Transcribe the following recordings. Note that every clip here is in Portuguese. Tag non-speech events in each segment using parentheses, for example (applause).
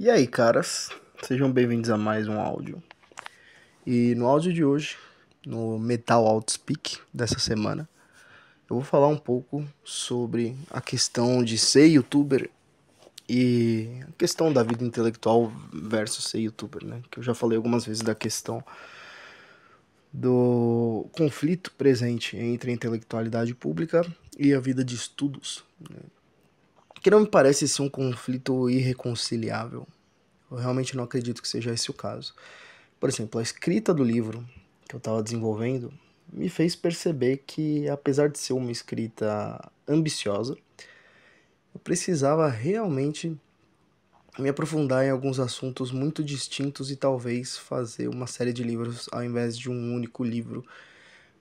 E aí, caras? Sejam bem-vindos a mais um áudio. E no áudio de hoje, no Metal Outspeak dessa semana, eu vou falar um pouco sobre a questão de ser youtuber e a questão da vida intelectual versus ser youtuber, né? Que eu já falei algumas vezes da questão do conflito presente entre a intelectualidade pública e a vida de estudos. Né? que não me parece ser um conflito irreconciliável. Eu realmente não acredito que seja esse o caso. Por exemplo, a escrita do livro que eu estava desenvolvendo me fez perceber que, apesar de ser uma escrita ambiciosa, eu precisava realmente me aprofundar em alguns assuntos muito distintos e talvez fazer uma série de livros ao invés de um único livro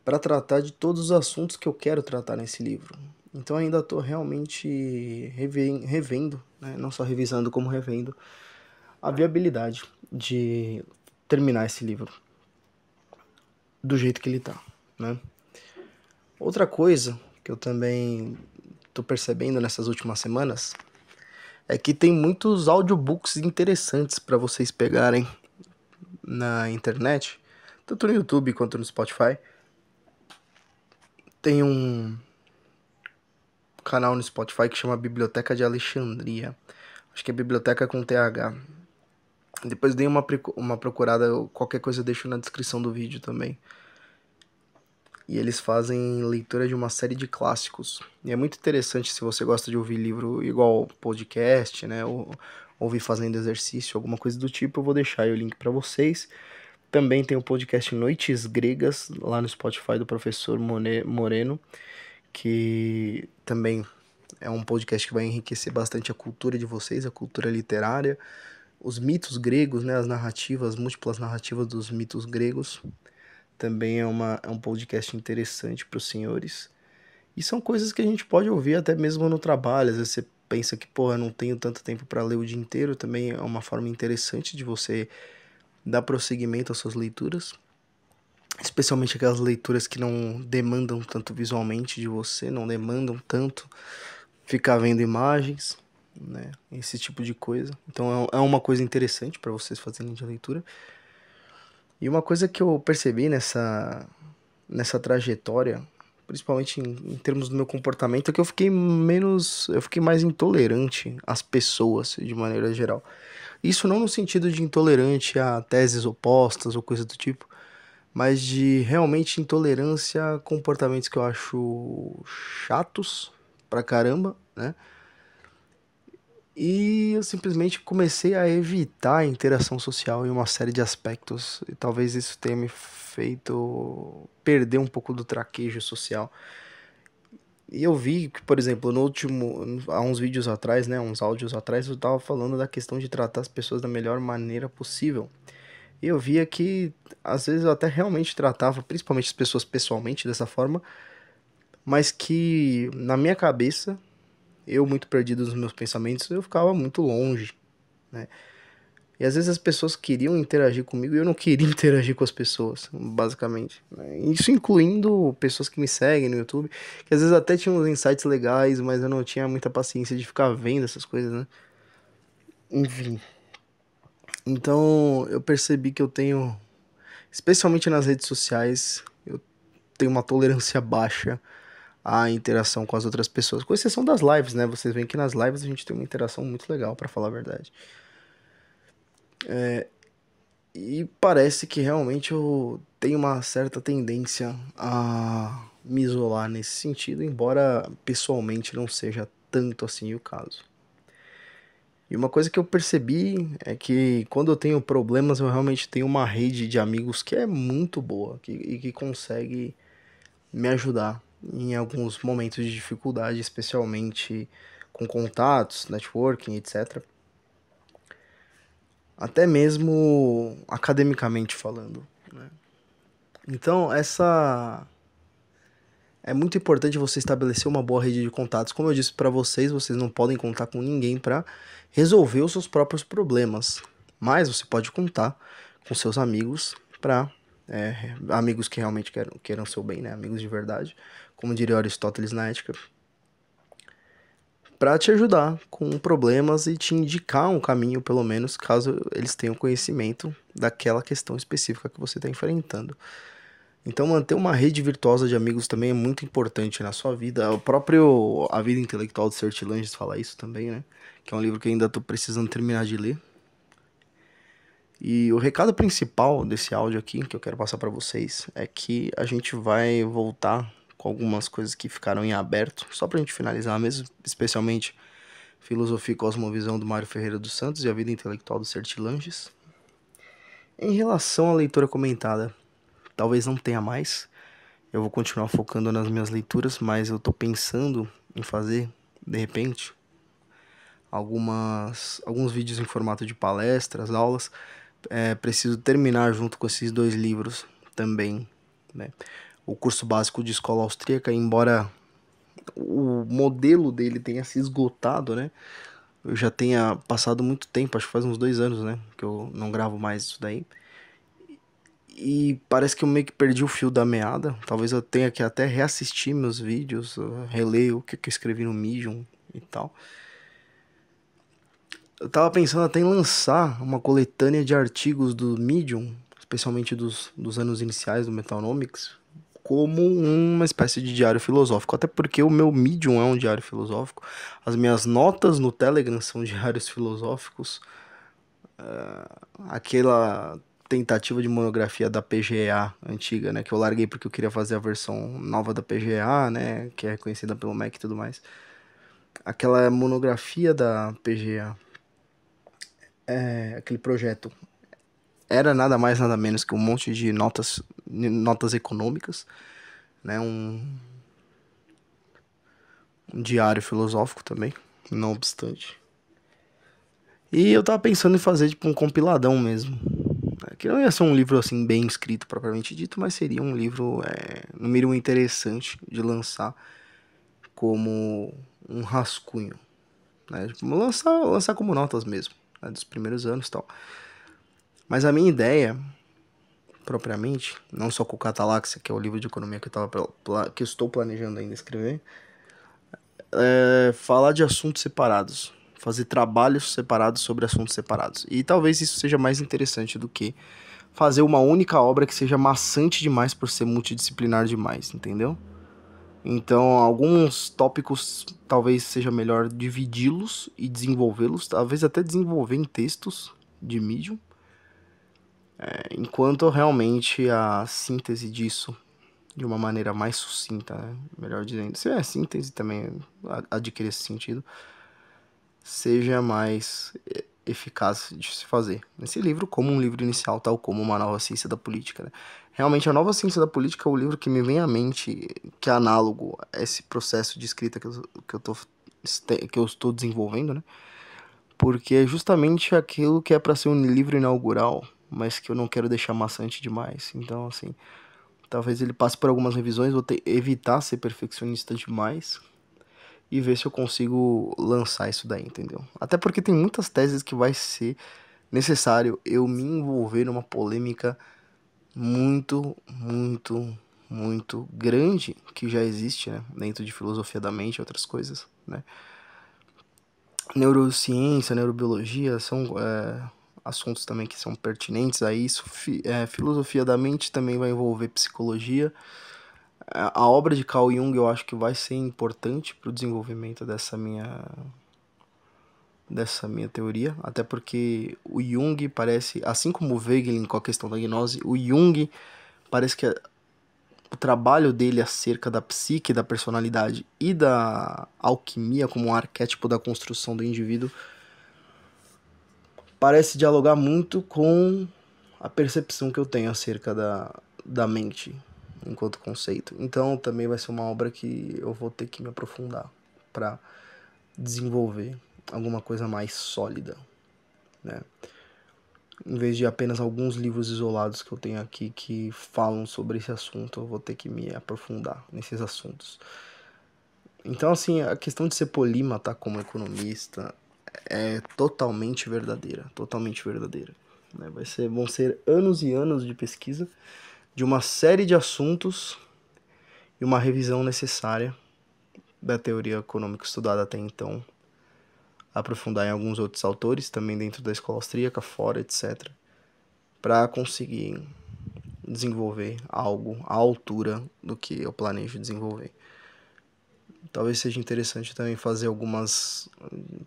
para tratar de todos os assuntos que eu quero tratar nesse livro. Então ainda estou realmente revendo, né? não só revisando como revendo, a viabilidade de terminar esse livro do jeito que ele está, né? Outra coisa que eu também estou percebendo nessas últimas semanas é que tem muitos audiobooks interessantes para vocês pegarem na internet, tanto no YouTube quanto no Spotify. Tem um canal no Spotify que chama Biblioteca de Alexandria. Acho que é Biblioteca com TH. Depois dei uma, uma procurada, qualquer coisa eu deixo na descrição do vídeo também. E eles fazem leitura de uma série de clássicos. E é muito interessante se você gosta de ouvir livro igual podcast, né? Ou ouvir fazendo exercício, alguma coisa do tipo. Eu vou deixar aí o link para vocês. Também tem o podcast Noites Gregas, lá no Spotify do professor Moreno, que também é um podcast que vai enriquecer bastante a cultura de vocês, a cultura literária, os mitos gregos, né, as narrativas, as múltiplas narrativas dos mitos gregos. Também é, uma, é um podcast interessante para os senhores. E são coisas que a gente pode ouvir até mesmo no trabalho. Às vezes você pensa que, porra, eu não tenho tanto tempo para ler o dia inteiro. Também é uma forma interessante de você dar prosseguimento às suas leituras especialmente aquelas leituras que não demandam tanto visualmente de você, não demandam tanto ficar vendo imagens, né? Esse tipo de coisa. Então é, é uma coisa interessante para vocês fazerem de leitura. E uma coisa que eu percebi nessa nessa trajetória, principalmente em, em termos do meu comportamento, é que eu fiquei menos, eu fiquei mais intolerante às pessoas de maneira geral. Isso não no sentido de intolerante a teses opostas ou coisa do tipo, mas de realmente intolerância, comportamentos que eu acho chatos pra caramba, né? E eu simplesmente comecei a evitar a interação social em uma série de aspectos, e talvez isso tenha me feito perder um pouco do traquejo social. E eu vi que, por exemplo, no último, há uns vídeos atrás, né, uns áudios atrás, eu estava falando da questão de tratar as pessoas da melhor maneira possível. E eu via que às vezes eu até realmente tratava, principalmente as pessoas pessoalmente dessa forma, mas que na minha cabeça, eu muito perdido nos meus pensamentos, eu ficava muito longe, né? E às vezes as pessoas queriam interagir comigo e eu não queria (laughs) interagir com as pessoas, basicamente. Né? Isso incluindo pessoas que me seguem no YouTube, que às vezes até tinham uns insights legais, mas eu não tinha muita paciência de ficar vendo essas coisas, né? Enfim. Então eu percebi que eu tenho, especialmente nas redes sociais, eu tenho uma tolerância baixa à interação com as outras pessoas, com exceção das lives, né? Vocês veem que nas lives a gente tem uma interação muito legal, para falar a verdade. É, e parece que realmente eu tenho uma certa tendência a me isolar nesse sentido, embora pessoalmente não seja tanto assim o caso. E uma coisa que eu percebi é que quando eu tenho problemas, eu realmente tenho uma rede de amigos que é muito boa que, e que consegue me ajudar em alguns momentos de dificuldade, especialmente com contatos, networking, etc. Até mesmo academicamente falando. Né? Então, essa é muito importante você estabelecer uma boa rede de contatos. Como eu disse para vocês, vocês não podem contar com ninguém para resolver os seus próprios problemas, mas você pode contar com seus amigos para é, amigos que realmente queiram, queiram seu bem, né? Amigos de verdade, como diria Aristóteles na Ética, para te ajudar com problemas e te indicar um caminho, pelo menos, caso eles tenham conhecimento daquela questão específica que você está enfrentando. Então manter uma rede virtuosa de amigos também é muito importante na sua vida. O próprio A Vida Intelectual de Sir Langes fala isso também, né? Que é um livro que ainda estou precisando terminar de ler. E o recado principal desse áudio aqui que eu quero passar para vocês é que a gente vai voltar com algumas coisas que ficaram em aberto, só para a gente finalizar mesmo, especialmente Filosofia e Cosmovisão do Mário Ferreira dos Santos e A Vida Intelectual do Sertilanges. Em relação à leitura comentada, Talvez não tenha mais. Eu vou continuar focando nas minhas leituras, mas eu tô pensando em fazer, de repente, algumas alguns vídeos em formato de palestras, aulas. É, preciso terminar junto com esses dois livros também, né? O curso básico de escola austríaca, embora o modelo dele tenha se esgotado, né? Eu já tenha passado muito tempo, acho que faz uns dois anos, né? Que eu não gravo mais isso daí e parece que eu meio que perdi o fio da meada. Talvez eu tenha que até reassistir meus vídeos, reler o que eu escrevi no Medium e tal. Eu tava pensando até em lançar uma coletânea de artigos do Medium, especialmente dos, dos anos iniciais do Metalnomics, como uma espécie de diário filosófico. Até porque o meu Medium é um diário filosófico, as minhas notas no Telegram são (laughs) diários filosóficos. Uh, aquela tentativa de monografia da PGA antiga, né? Que eu larguei porque eu queria fazer a versão nova da PGA, né? Que é reconhecida pelo Mac e tudo mais. Aquela monografia da PGA, é, aquele projeto, era nada mais nada menos que um monte de notas, notas econômicas, né? Um, um diário filosófico também, não obstante. E eu tava pensando em fazer tipo um compiladão mesmo é, que não ia ser um livro assim bem escrito propriamente dito, mas seria um livro é, no mínimo interessante de lançar como um rascunho, né? Tipo, lançar, lançar como notas mesmo né? dos primeiros anos, tal. Mas a minha ideia propriamente, não só com o Catalaxia, que é o livro de economia que eu tava que eu estou planejando ainda escrever, é falar de assuntos separados, fazer trabalhos separados sobre assuntos separados. E talvez isso seja mais interessante do que fazer uma única obra que seja maçante demais por ser multidisciplinar demais, entendeu? Então, alguns tópicos talvez seja melhor dividi-los e desenvolvê-los, talvez até desenvolver em textos de Medium, é, enquanto realmente a síntese disso de uma maneira mais sucinta, né? melhor dizendo. Se é síntese também, adquire esse sentido, seja mais eh, eficaz de se fazer nesse livro, como um livro inicial, tal como Uma Nova Ciência da Política. Né? Realmente, A Nova Ciência da Política é o livro que me vem à mente que é análogo a esse processo de escrita que eu, que eu, tô, que eu estou desenvolvendo, né? porque é justamente aquilo que é para ser um livro inaugural, mas que eu não quero deixar maçante demais. Então, assim, talvez ele passe por algumas revisões, vou ter, evitar ser perfeccionista demais, e ver se eu consigo lançar isso daí, entendeu? Até porque tem muitas teses que vai ser necessário eu me envolver numa polêmica muito, muito, muito grande que já existe, né, dentro de filosofia da mente e outras coisas, né? Neurociência, neurobiologia são é, assuntos também que são pertinentes a isso. é, filosofia da mente também vai envolver psicologia. É, a obra de Carl Jung eu acho que vai ser importante para o desenvolvimento dessa minha dessa minha teoria, até porque o Jung parece, assim como o Wegelin com a questão da gnose, o Jung parece que o trabalho dele acerca da psique, da personalidade e da alquimia como um arquétipo da construção do indivíduo parece dialogar muito com a percepção que eu tenho acerca da, da mente, enquanto conceito. Então também vai ser uma obra que eu vou ter que me aprofundar para desenvolver alguma coisa mais sólida, né? Em vez de apenas alguns livros isolados que eu tenho aqui que falam sobre esse assunto, eu vou ter que me aprofundar nesses assuntos. Então, assim, a questão de ser polímata como economista é totalmente verdadeira, totalmente verdadeira. Né? Vai ser, vão ser anos e anos de pesquisa de uma série de assuntos e uma revisão necessária da teoria econômica estudada até então, aprofundar em alguns outros autores, também dentro da escola austríaca, fora, etc., para conseguir desenvolver algo à altura do que eu planejo desenvolver. Talvez seja interessante também fazer algumas.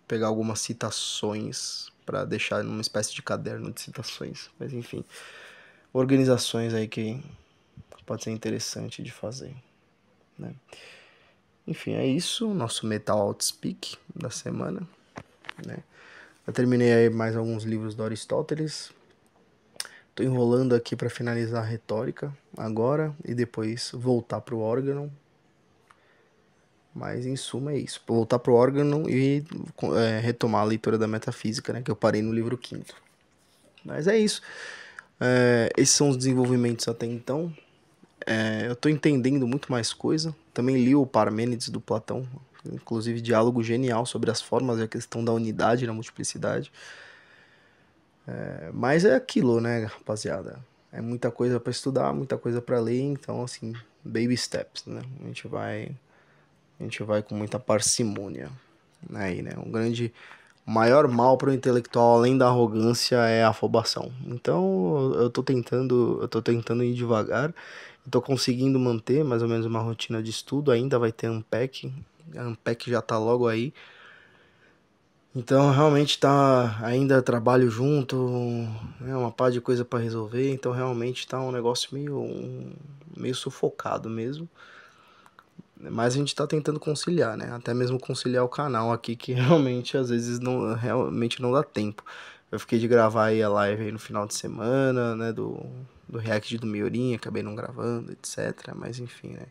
pegar algumas citações para deixar numa espécie de caderno de citações, mas enfim organizações aí que pode ser interessante de fazer. Né? Enfim, é isso. Nosso Metal Outspeak da semana. Né? Eu terminei aí mais alguns livros do Aristóteles. Tô enrolando aqui para finalizar a retórica agora e depois voltar pro órgão. Mas em suma é isso. Vou voltar pro órgão e é, retomar a leitura da metafísica, né? Que eu parei no livro quinto. Mas é isso. É, esses são os desenvolvimentos até então. É, eu estou entendendo muito mais coisa. Também li o Parmênides do Platão, inclusive diálogo genial sobre as formas e a questão da unidade na multiplicidade. É, mas é aquilo, né, rapaziada? É muita coisa para estudar, muita coisa para ler, então assim, baby steps, né? A gente vai a gente vai com muita parcimônia aí, né? Um grande o maior mal para o intelectual, além da arrogância, é a afobação. Então, eu estou tentando, eu tô tentando ir devagar. Estou conseguindo manter mais ou menos uma rotina de estudo. Ainda vai ter Unpack. um Unpack já está logo aí. Então, realmente tá ainda trabalho junto, né, uma par de coisa para resolver, então realmente tá um negócio meio um, meio sufocado mesmo. Mas a gente está tentando conciliar, né? Até mesmo conciliar o canal aqui, que (laughs) realmente às vezes não, realmente não dá tempo. Eu fiquei de gravar aí a live aí no final de semana, né? Do, do react do Miorinha, acabei não gravando, etc. Mas enfim, né?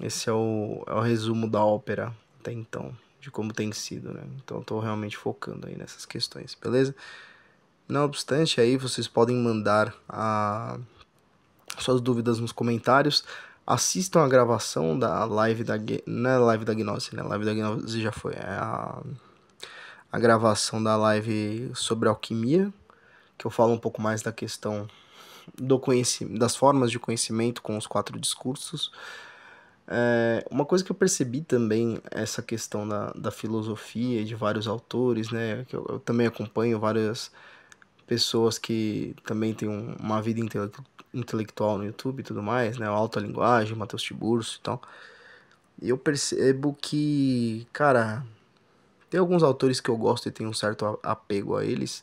Esse é o, é o resumo da ópera até então, de como tem sido, né? Então estou realmente focando aí nessas questões, beleza? Não obstante, aí vocês podem mandar a, suas dúvidas nos comentários assistam a gravação da live da não é live da Gnose, né? live da Gnose já foi, é a, a gravação da live sobre alquimia, que eu falo um pouco mais da questão do conhecimento, das formas de conhecimento com os quatro discursos. É, uma coisa que eu percebi também, essa questão da, da filosofia de vários autores, né? Que eu, eu também acompanho várias pessoas que também têm um, uma vida intelectual intelectual no YouTube e tudo mais, né? Alta Linguagem, Matheus Tiburcio e tal. eu percebo que, cara, tem alguns autores que eu gosto e tenho um certo apego a eles,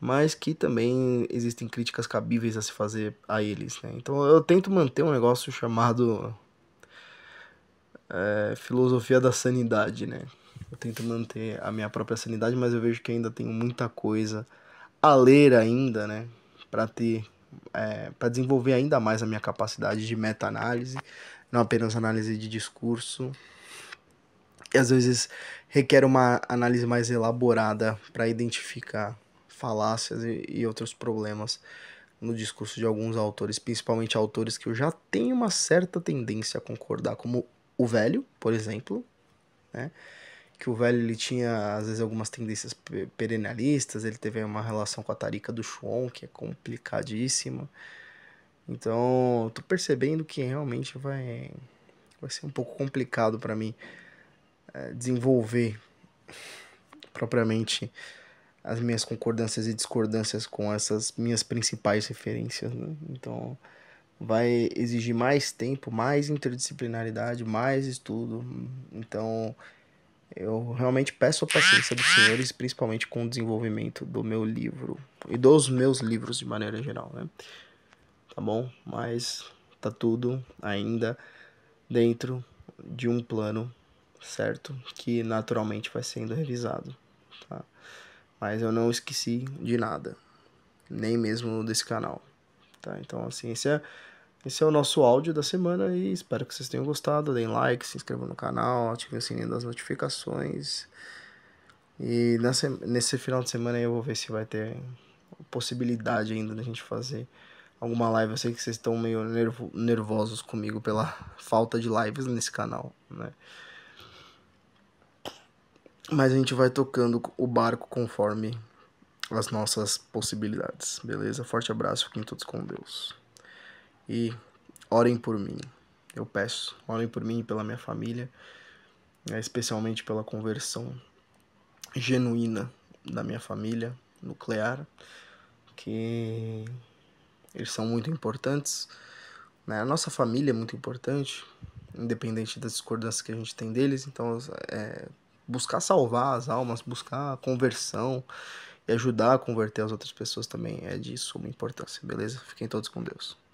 mas que também existem críticas cabíveis a se fazer a eles, né? Então eu tento manter um negócio chamado é, filosofia da sanidade, né? Eu tento manter a minha própria sanidade, mas eu vejo que ainda tenho muita coisa a ler ainda, né? Para ter é, para desenvolver ainda mais a minha capacidade de meta-análise, não apenas análise de discurso. E às vezes requer uma análise mais elaborada para identificar falácias e, e outros problemas no discurso de alguns autores, principalmente autores que eu já tenho uma certa tendência a concordar, como o velho, por exemplo, né? que o velho ele tinha às vezes algumas tendências perenalistas ele teve uma relação com a tarica do Chuon, que é complicadíssima. Então, tô percebendo que realmente vai vai ser um pouco complicado para mim é, desenvolver propriamente as minhas concordâncias e discordâncias com essas minhas principais referências, né? Então, vai exigir mais tempo, mais interdisciplinaridade, mais estudo. Então, eu realmente peço a paciência dos senhores, principalmente com o desenvolvimento do meu livro e dos meus livros de maneira geral, né? Tá bom? Mas tá tudo ainda dentro de um plano, certo? Que naturalmente vai sendo revisado, tá? Mas eu não esqueci de nada, nem mesmo desse canal, tá? Então a ciência esse é o nosso áudio da semana e espero que vocês tenham gostado. Deem like, se inscrevam no canal, ativem o sininho das notificações. E nessa, nesse final de semana eu vou ver se vai ter possibilidade ainda da gente fazer alguma live. Eu sei que vocês estão meio nervo, nervosos comigo pela (laughs) falta de lives nesse canal, né? Mas a gente vai tocando o barco conforme as nossas possibilidades, beleza? Forte abraço, fiquem todos com Deus e orem por mim. Eu peço, orem por mim e pela minha família, né, especialmente pela conversão genuína da minha família nuclear, que eles são muito importantes. Né? A nossa família é muito importante, independente das discordâncias que a gente tem deles, então é, buscar salvar as almas, buscar a conversão e ajudar a converter as outras pessoas também é de suma importância, beleza? Fiquem todos com Deus.